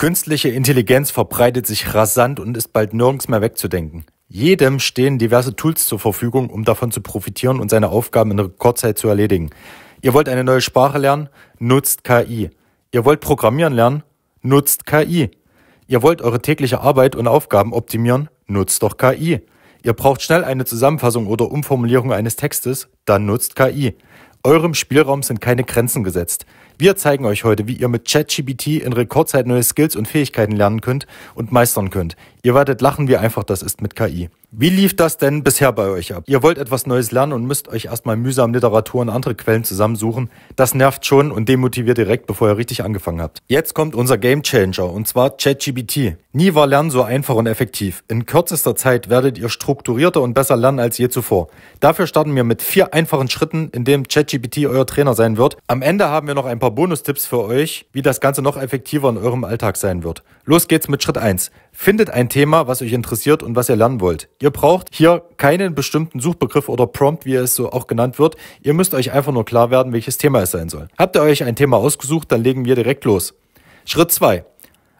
Künstliche Intelligenz verbreitet sich rasant und ist bald nirgends mehr wegzudenken. Jedem stehen diverse Tools zur Verfügung, um davon zu profitieren und seine Aufgaben in Rekordzeit zu erledigen. Ihr wollt eine neue Sprache lernen? Nutzt KI. Ihr wollt programmieren lernen? Nutzt KI. Ihr wollt eure tägliche Arbeit und Aufgaben optimieren? Nutzt doch KI. Ihr braucht schnell eine Zusammenfassung oder Umformulierung eines Textes? Dann nutzt KI. Eurem Spielraum sind keine Grenzen gesetzt. Wir zeigen euch heute, wie ihr mit ChatGPT in Rekordzeit neue Skills und Fähigkeiten lernen könnt und meistern könnt. Ihr werdet lachen, wie einfach das ist mit KI. Wie lief das denn bisher bei euch ab? Ihr wollt etwas Neues lernen und müsst euch erstmal mühsam Literatur und andere Quellen zusammensuchen. Das nervt schon und demotiviert direkt, bevor ihr richtig angefangen habt. Jetzt kommt unser Game Changer und zwar ChatGBT. Nie war Lernen so einfach und effektiv. In kürzester Zeit werdet ihr strukturierter und besser lernen als je zuvor. Dafür starten wir mit vier einfachen Schritten, in dem ChatGBT euer Trainer sein wird. Am Ende haben wir noch ein paar paar Bonustipps für euch, wie das Ganze noch effektiver in eurem Alltag sein wird. Los geht's mit Schritt 1. Findet ein Thema, was euch interessiert und was ihr lernen wollt. Ihr braucht hier keinen bestimmten Suchbegriff oder Prompt, wie es so auch genannt wird. Ihr müsst euch einfach nur klar werden, welches Thema es sein soll. Habt ihr euch ein Thema ausgesucht, dann legen wir direkt los. Schritt 2.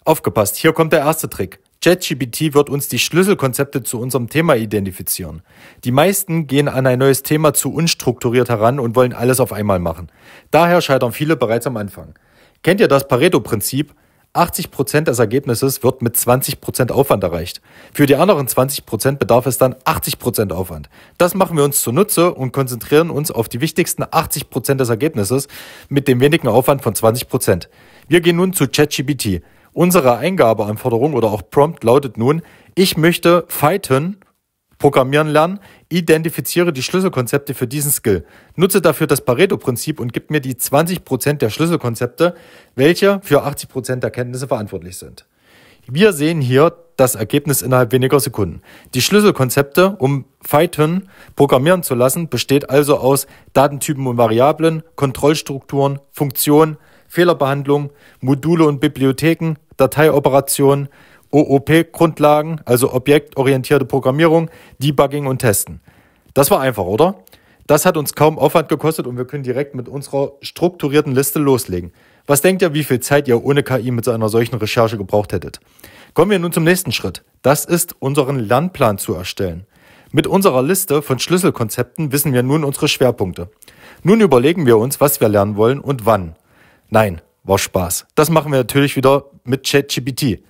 Aufgepasst, hier kommt der erste Trick. ChatGPT wird uns die Schlüsselkonzepte zu unserem Thema identifizieren. Die meisten gehen an ein neues Thema zu unstrukturiert heran und wollen alles auf einmal machen. Daher scheitern viele bereits am Anfang. Kennt ihr das Pareto-Prinzip? 80% des Ergebnisses wird mit 20% Aufwand erreicht. Für die anderen 20% bedarf es dann 80% Aufwand. Das machen wir uns zunutze und konzentrieren uns auf die wichtigsten 80% des Ergebnisses mit dem wenigen Aufwand von 20%. Wir gehen nun zu ChatGPT. Unsere Eingabeanforderung oder auch Prompt lautet nun, ich möchte Python programmieren lernen, identifiziere die Schlüsselkonzepte für diesen Skill, nutze dafür das Pareto-Prinzip und gib mir die 20% der Schlüsselkonzepte, welche für 80% der Kenntnisse verantwortlich sind. Wir sehen hier das Ergebnis innerhalb weniger Sekunden. Die Schlüsselkonzepte, um Python programmieren zu lassen, besteht also aus Datentypen und Variablen, Kontrollstrukturen, Funktionen, Fehlerbehandlung, Module und Bibliotheken, Dateioperationen, OOP-Grundlagen, also objektorientierte Programmierung, Debugging und Testen. Das war einfach, oder? Das hat uns kaum Aufwand gekostet und wir können direkt mit unserer strukturierten Liste loslegen. Was denkt ihr, wie viel Zeit ihr ohne KI mit so einer solchen Recherche gebraucht hättet? Kommen wir nun zum nächsten Schritt. Das ist, unseren Lernplan zu erstellen. Mit unserer Liste von Schlüsselkonzepten wissen wir nun unsere Schwerpunkte. Nun überlegen wir uns, was wir lernen wollen und wann. Nein, war Spaß. Das machen wir natürlich wieder mit ChatGPT.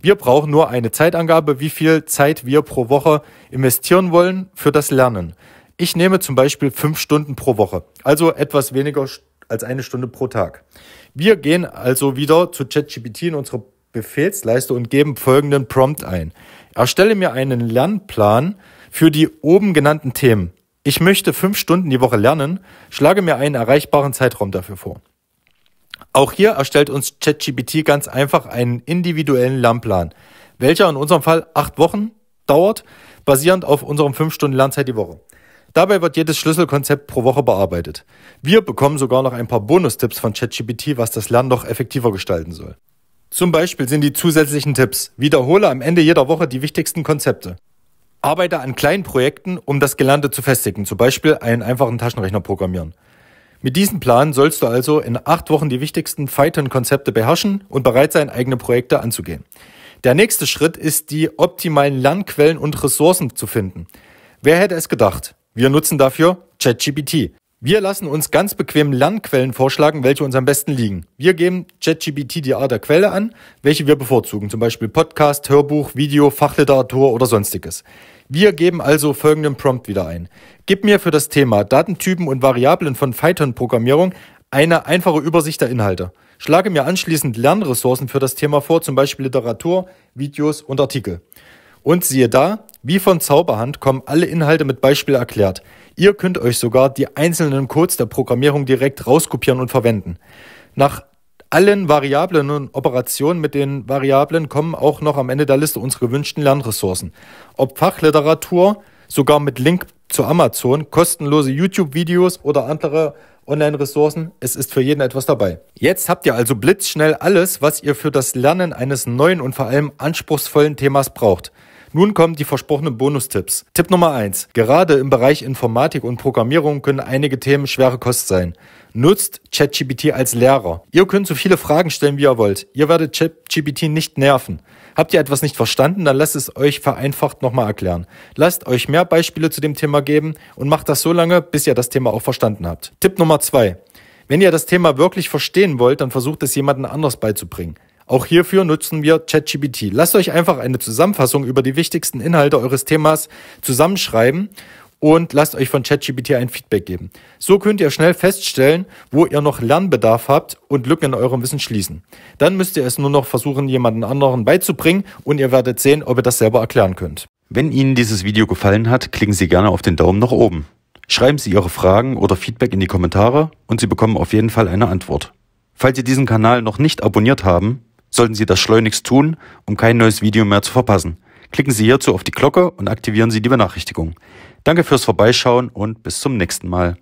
Wir brauchen nur eine Zeitangabe, wie viel Zeit wir pro Woche investieren wollen für das Lernen. Ich nehme zum Beispiel fünf Stunden pro Woche, also etwas weniger als eine Stunde pro Tag. Wir gehen also wieder zu ChatGPT in unsere Befehlsleiste und geben folgenden Prompt ein. Erstelle mir einen Lernplan für die oben genannten Themen. Ich möchte fünf Stunden die Woche lernen, schlage mir einen erreichbaren Zeitraum dafür vor. Auch hier erstellt uns ChatGPT ganz einfach einen individuellen Lernplan, welcher in unserem Fall acht Wochen dauert, basierend auf unserem fünf Stunden Lernzeit die Woche. Dabei wird jedes Schlüsselkonzept pro Woche bearbeitet. Wir bekommen sogar noch ein paar Bonustipps von ChatGPT, was das Lernen noch effektiver gestalten soll. Zum Beispiel sind die zusätzlichen Tipps. Wiederhole am Ende jeder Woche die wichtigsten Konzepte. Arbeite an kleinen Projekten, um das Gelernte zu festigen, zum Beispiel einen einfachen Taschenrechner programmieren. Mit diesem Plan sollst du also in acht Wochen die wichtigsten Python-Konzepte beherrschen und bereit sein, eigene Projekte anzugehen. Der nächste Schritt ist, die optimalen Lernquellen und Ressourcen zu finden. Wer hätte es gedacht? Wir nutzen dafür ChatGPT. Wir lassen uns ganz bequem Lernquellen vorschlagen, welche uns am besten liegen. Wir geben ChatGPT die Art der Quelle an, welche wir bevorzugen, zum Beispiel Podcast, Hörbuch, Video, Fachliteratur oder sonstiges. Wir geben also folgenden Prompt wieder ein. Gib mir für das Thema Datentypen und Variablen von Python-Programmierung eine einfache Übersicht der Inhalte. Schlage mir anschließend Lernressourcen für das Thema vor, zum Beispiel Literatur, Videos und Artikel. Und siehe da, wie von Zauberhand kommen alle Inhalte mit Beispiel erklärt. Ihr könnt euch sogar die einzelnen Codes der Programmierung direkt rauskopieren und verwenden. Nach allen Variablen und Operationen mit den Variablen kommen auch noch am Ende der Liste unsere gewünschten Lernressourcen. Ob Fachliteratur, sogar mit Link zu Amazon, kostenlose YouTube-Videos oder andere Online-Ressourcen. Es ist für jeden etwas dabei. Jetzt habt ihr also blitzschnell alles, was ihr für das Lernen eines neuen und vor allem anspruchsvollen Themas braucht. Nun kommen die versprochenen Bonustipps. Tipp Nummer eins: Gerade im Bereich Informatik und Programmierung können einige Themen schwere Kost sein. Nutzt ChatGPT als Lehrer. Ihr könnt so viele Fragen stellen, wie ihr wollt. Ihr werdet ChatGPT nicht nerven. Habt ihr etwas nicht verstanden, dann lasst es euch vereinfacht nochmal erklären. Lasst euch mehr Beispiele zu dem Thema geben und macht das so lange, bis ihr das Thema auch verstanden habt. Tipp Nummer zwei: Wenn ihr das Thema wirklich verstehen wollt, dann versucht es jemandem anders beizubringen. Auch hierfür nutzen wir ChatGPT. Lasst euch einfach eine Zusammenfassung über die wichtigsten Inhalte eures Themas zusammenschreiben und lasst euch von ChatGPT ein Feedback geben. So könnt ihr schnell feststellen, wo ihr noch Lernbedarf habt und Lücken in eurem Wissen schließen. Dann müsst ihr es nur noch versuchen, jemanden anderen beizubringen und ihr werdet sehen, ob ihr das selber erklären könnt. Wenn Ihnen dieses Video gefallen hat, klicken Sie gerne auf den Daumen nach oben. Schreiben Sie Ihre Fragen oder Feedback in die Kommentare und Sie bekommen auf jeden Fall eine Antwort. Falls Sie diesen Kanal noch nicht abonniert haben, sollten Sie das schleunigst tun, um kein neues Video mehr zu verpassen. Klicken Sie hierzu auf die Glocke und aktivieren Sie die Benachrichtigung. Danke fürs Vorbeischauen und bis zum nächsten Mal.